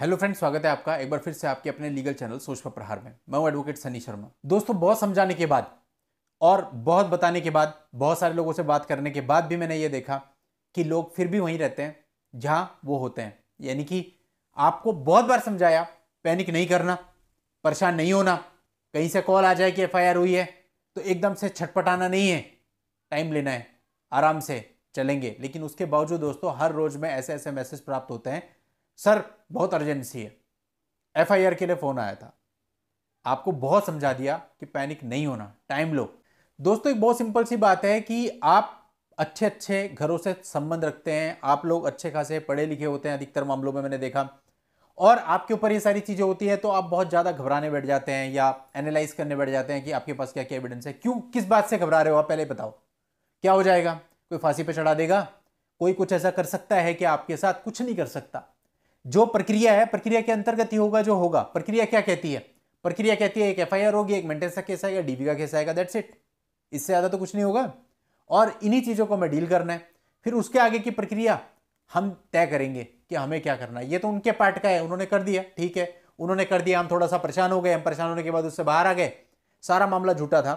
hello friend स्वागत है आपका एक बार फिर से आपके अपने लीगल चैनल सोच पर प्रहार में मैं हूं एडवोकेट सनी शर्मा दोस्तों बहुत समझाने के बाद और बहुत बताने के बाद बहुत सारे लोगों से बात करने के बाद भी मैंने ये देखा कि लोग फिर भी वहीं रहते हैं जहाँ वो होते हैं यानी कि आपको बहुत बार समझाया पैनिक नहीं करना परेशान नहीं होना कहीं से कॉल आ जाए कि एफ हुई है तो एकदम से छटपटाना नहीं है टाइम लेना है आराम से चलेंगे लेकिन उसके बावजूद दोस्तों हर रोज़ में ऐसे ऐसे मैसेज प्राप्त होते हैं सर बहुत अर्जेंसी है एफआईआर के लिए फ़ोन आया था आपको बहुत समझा दिया कि पैनिक नहीं होना टाइम लो दोस्तों एक बहुत सिंपल सी बात है कि आप अच्छे अच्छे घरों से संबंध रखते हैं आप लोग अच्छे खासे पढ़े लिखे होते हैं अधिकतर मामलों में मैंने देखा और आपके ऊपर ये सारी चीज़ें होती है तो आप बहुत ज़्यादा घबराने बैठ जाते हैं या एनालाइज करने बैठ जाते हैं कि आपके पास क्या क्या एविडेंस है क्यों किस बात से घबरा रहे हो आप पहले बताओ क्या हो जाएगा कोई फांसी पर चढ़ा देगा कोई कुछ ऐसा कर सकता है कि आपके साथ कुछ नहीं कर सकता जो प्रक्रिया है प्रक्रिया के अंतर्गत ही होगा जो होगा प्रक्रिया क्या कहती है प्रक्रिया कहती है एक एफ होगी एक मेंटेनेंस का केस आएगा डीबी का केस आएगा दैट्स इट इससे ज़्यादा तो कुछ नहीं होगा और इन्हीं चीज़ों को हमें डील करना है फिर उसके आगे की प्रक्रिया हम तय करेंगे कि हमें क्या करना है ये तो उनके पार्ट का है उन्होंने कर दिया ठीक है उन्होंने कर दिया हम थोड़ा सा परेशान हो गए हम परेशान होने के बाद उससे बाहर आ गए सारा मामला झूठा था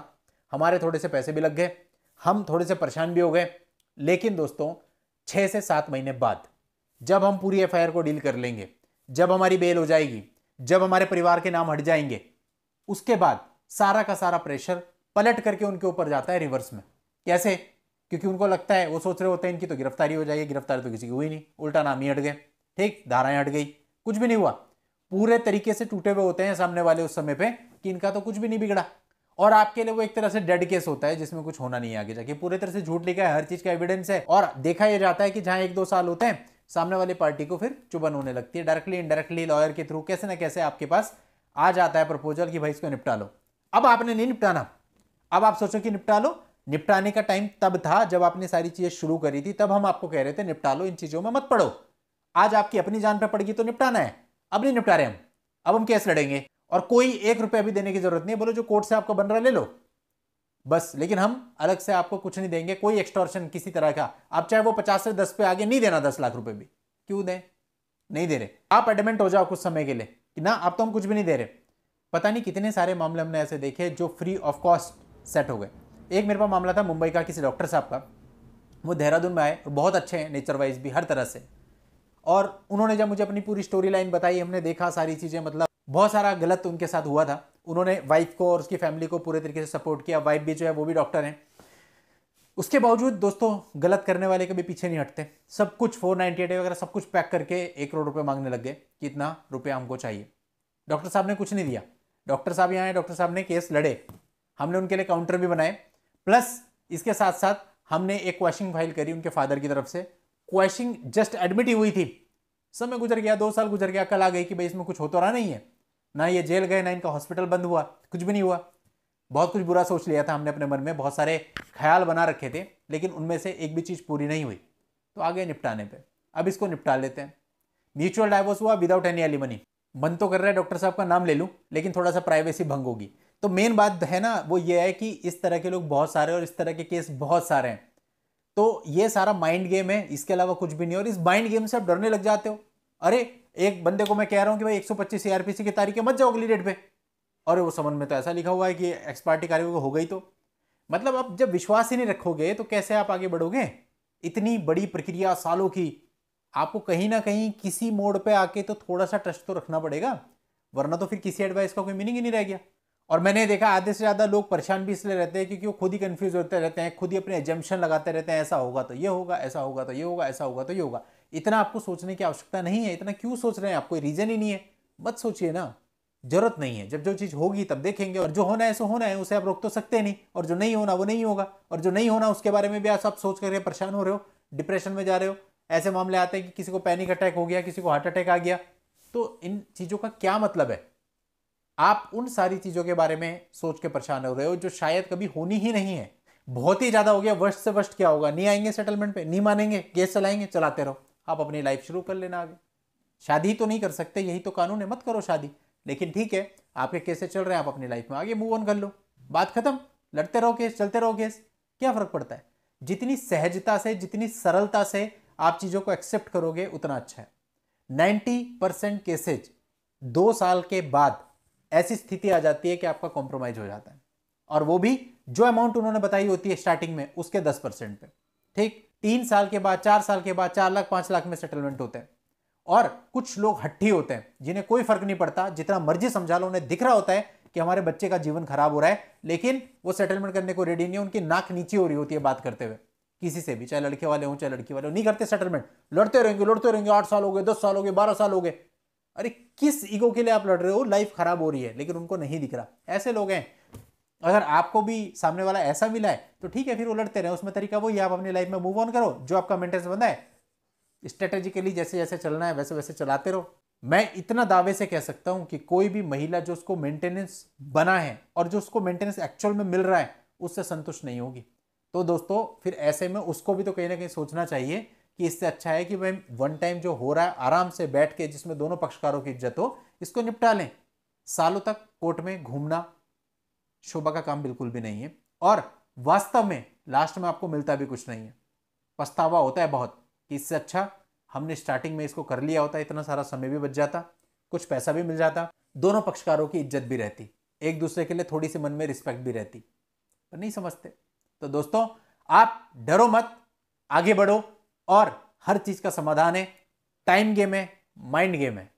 हमारे थोड़े से पैसे भी लग गए हम थोड़े से परेशान भी हो गए लेकिन दोस्तों छः से सात महीने बाद जब हम पूरी एफ को डील कर लेंगे जब हमारी बेल हो जाएगी जब हमारे परिवार के नाम हट जाएंगे उसके बाद सारा का सारा प्रेशर पलट करके उनके ऊपर जाता है रिवर्स में कैसे क्योंकि उनको लगता है वो सोच रहे होते हैं इनकी तो गिरफ्तारी हो जाएगी गिरफ्तारी तो किसी की हुई नहीं उल्टा नाम ही हट गए ठीक धाराएं हट गई कुछ भी नहीं हुआ पूरे तरीके से टूटे हुए होते हैं सामने वाले उस समय पर कि इनका तो कुछ भी नहीं बिगड़ा और आपके लिए वो एक तरह से डेड केस होता है जिसमें कुछ होना नहीं आगे जाके पूरे तरह से झूठ लिखा है हर चीज का एविडेंस है और देखा यह जाता है कि जहां एक दो साल होते हैं सामने वाली पार्टी को फिर चुबन होने लगती है डायरेक्टली इनडायरेक्टली लॉयर के थ्रू कैसे ना कैसे आपके पास आ जाता है प्रपोजल कि भाई इसको निपटा लो अब आपने नहीं निपटाना अब आप सोचो कि निपटा लो निपटाने का टाइम तब था जब आपने सारी चीज़ें शुरू करी थी तब हम आपको कह रहे थे निपटा लो इन चीज़ों में मत पड़ो आज आपकी अपनी जान पर पड़ेगी तो निपटाना है अब नहीं निपटा रहे हम अब हम केस लड़ेंगे और कोई एक रुपया भी देने की जरूरत नहीं है बोलो जो कोर्ट से आपका बन रहा ले लो बस लेकिन हम अलग से आपको कुछ नहीं देंगे कोई एक्सटॉर्शन किसी तरह का आप चाहे वो पचास से दस पे आगे नहीं देना दस लाख रुपए भी क्यों दें नहीं दे रहे आप एडमेंट हो जाओ कुछ समय के लिए कि ना आप तो हम कुछ भी नहीं दे रहे पता नहीं कितने सारे मामले हमने ऐसे देखे जो फ्री ऑफ कॉस्ट सेट हो गए एक मेरे पास मामला था मुंबई का किसी डॉक्टर साहब का वो देहरादून में आए और बहुत अच्छे हैं नेचर वाइज भी हर तरह से और उन्होंने जब मुझे अपनी पूरी स्टोरी लाइन बताई हमने देखा सारी चीज़ें मतलब बहुत सारा गलत उनके साथ हुआ था उन्होंने वाइफ को और उसकी फैमिली को पूरे तरीके से सपोर्ट किया वाइफ भी जो है वो भी डॉक्टर हैं उसके बावजूद दोस्तों गलत करने वाले कभी पीछे नहीं हटते सब कुछ फोर नाइन्टी एट वगैरह सब कुछ पैक करके एक करोड़ रुपये मांगने लग गए कि इतना रुपया हमको चाहिए डॉक्टर साहब ने कुछ नहीं दिया डॉक्टर साहब यहाँ आए डॉक्टर साहब ने केस लड़े हमने उनके लिए काउंटर भी बनाए प्लस इसके साथ साथ हमने एक क्वेश्चन फाइल करी उनके फादर की तरफ से क्वेश्चन जस्ट एडमिट ही हुई थी समय गुजर गया दो साल गुजर गया कल आ गई कि भाई इसमें कुछ होता तो रहा नहीं है ना ये जेल गए ना इनका हॉस्पिटल बंद हुआ कुछ भी नहीं हुआ बहुत कुछ बुरा सोच लिया था हमने अपने मन में बहुत सारे ख्याल बना रखे थे लेकिन उनमें से एक भी चीज़ पूरी नहीं हुई तो आगे निपटाने पे अब इसको निपटा लेते हैं म्यूचुअल डाइवोर्स हुआ विदाउट एनी एलिमनी मन तो कर रहा है डॉक्टर साहब का नाम ले लूँ लेकिन थोड़ा सा प्राइवेसी भंग होगी तो मेन बात है ना वो ये है कि इस तरह के लोग बहुत सारे और इस तरह के केस बहुत सारे हैं तो ये सारा माइंड गेम है इसके अलावा कुछ भी नहीं और इस माइंड गेम से आप डरने लग जाते हो अरे एक बंदे को मैं कह रहा हूँ कि भाई एक सौ पी सीआरपीसी की तारीखें मत जाओ अगली डेट पे और वो समन में तो ऐसा लिखा हुआ है कि एक्सपायर्टी कार्य हो गई तो मतलब आप जब विश्वास ही नहीं रखोगे तो कैसे आप आगे बढ़ोगे इतनी बड़ी प्रक्रिया सालों की आपको कहीं ना कहीं किसी मोड पे आके तो थोड़ा सा ट्रस्ट तो रखना पड़ेगा वरना तो फिर किसी एडवाइस का कोई मीनिंग ही नहीं रह गया और मैंने देखा आधे से ज़्यादा लोग परेशान भी इसलिए रहते हैं क्योंकि वो खुद ही कन्फ्यूज होते रहते हैं खुद ही अपने एजम्पन लगाते रहते हैं ऐसा होगा तो ये होगा ऐसा होगा तो ये होगा ऐसा होगा तो ये होगा इतना आपको सोचने की आवश्यकता नहीं है इतना क्यों सोच रहे हैं आपको रीजन ही नहीं है मत सोचिए ना जरूरत नहीं है जब जो चीज़ होगी तब देखेंगे और जो होना है सो होना है उसे आप रोक तो सकते नहीं और जो नहीं होना वो नहीं होगा और जो नहीं होना उसके बारे में भी आप सोच करके परेशान हो रहे हो डिप्रेशन में जा रहे हो ऐसे मामले आते हैं कि किसी को पैनिक अटैक हो गया किसी को हार्ट अटैक आ गया तो इन चीज़ों का क्या मतलब है आप उन सारी चीज़ों के बारे में सोच के परेशान हो रहे हो जो शायद कभी होनी ही नहीं है बहुत ही ज़्यादा हो गया वर्ष से वर्ष क्या होगा नहीं आएंगे सेटलमेंट पे नहीं मानेंगे केस चलाएंगे चलाते रहो आप अपनी लाइफ शुरू कर लेना आगे शादी तो नहीं कर सकते यही तो कानून है मत करो शादी लेकिन ठीक है आपके कैसे चल रहे हैं आप अपनी लाइफ में आगे मूव ऑन कर लो बात खत्म लड़ते रहो केस चलते रहो केस क्या फ़र्क पड़ता है जितनी सहजता से जितनी सरलता से आप चीज़ों को एक्सेप्ट करोगे उतना अच्छा है नाइन्टी परसेंट केसेज दो साल के बाद ऐसी स्थिति आ जाती है कि आपका कॉम्प्रोमाइज़ हो जाता है और वो भी जो अमाउंट उन्होंने बताई होती है स्टार्टिंग में उसके दस परसेंट पे ठीक तीन साल के बाद चार साल के बाद चार लाख पांच लाख में सेटलमेंट होते हैं और कुछ लोग हट्ठी होते हैं जिन्हें कोई फर्क नहीं पड़ता जितना मर्जी समझा लो उन्हें दिख रहा होता है कि हमारे बच्चे का जीवन खराब हो रहा है लेकिन वो सेटलमेंट करने को रेडी नहीं उनकी नाक नीचे हो रही होती है बात करते हुए किसी से भी चाहे लड़के वाले हों चाहे लड़की वाले हो नहीं करते सेटलमेंट लड़ते रहेंगे लड़ते रहेंगे आठ साल हो गए दस साल हो गए बारह साल हो गए अरे किस ईगो के लिए आप लड़ रहे हो लाइफ खराब हो रही है लेकिन उनको नहीं दिख रहा ऐसे लोग हैं अगर आपको भी सामने वाला ऐसा मिला है तो ठीक है फिर उलटते रहे उसमें तरीका वही आप अपनी लाइफ में मूव ऑन करो जो आपका मेंटेनेंस बनाए है स्ट्रेटेजिकली जैसे जैसे चलना है वैसे वैसे चलाते रहो मैं इतना दावे से कह सकता हूं कि कोई भी महिला जो उसको मेंटेनेंस बना है और जो उसको मेंटेनेंस एक्चुअल में मिल रहा है उससे संतुष्ट नहीं होगी तो दोस्तों फिर ऐसे में उसको भी तो कहीं ना कहीं सोचना चाहिए कि इससे अच्छा है कि मैं वन टाइम जो हो रहा है आराम से बैठ के जिसमें दोनों पक्षकारों की इज्जत हो इसको निपटा लें सालों तक कोर्ट में घूमना शोभा का काम बिल्कुल भी नहीं है और वास्तव में लास्ट में आपको मिलता भी कुछ नहीं है पछतावा होता है बहुत कि इससे अच्छा हमने स्टार्टिंग में इसको कर लिया होता इतना सारा समय भी बच जाता कुछ पैसा भी मिल जाता दोनों पक्षकारों की इज्जत भी रहती एक दूसरे के लिए थोड़ी सी मन में रिस्पेक्ट भी रहती पर नहीं समझते तो दोस्तों आप डरो मत आगे बढ़ो और हर चीज़ का समाधान है टाइम गेम है माइंड गेम है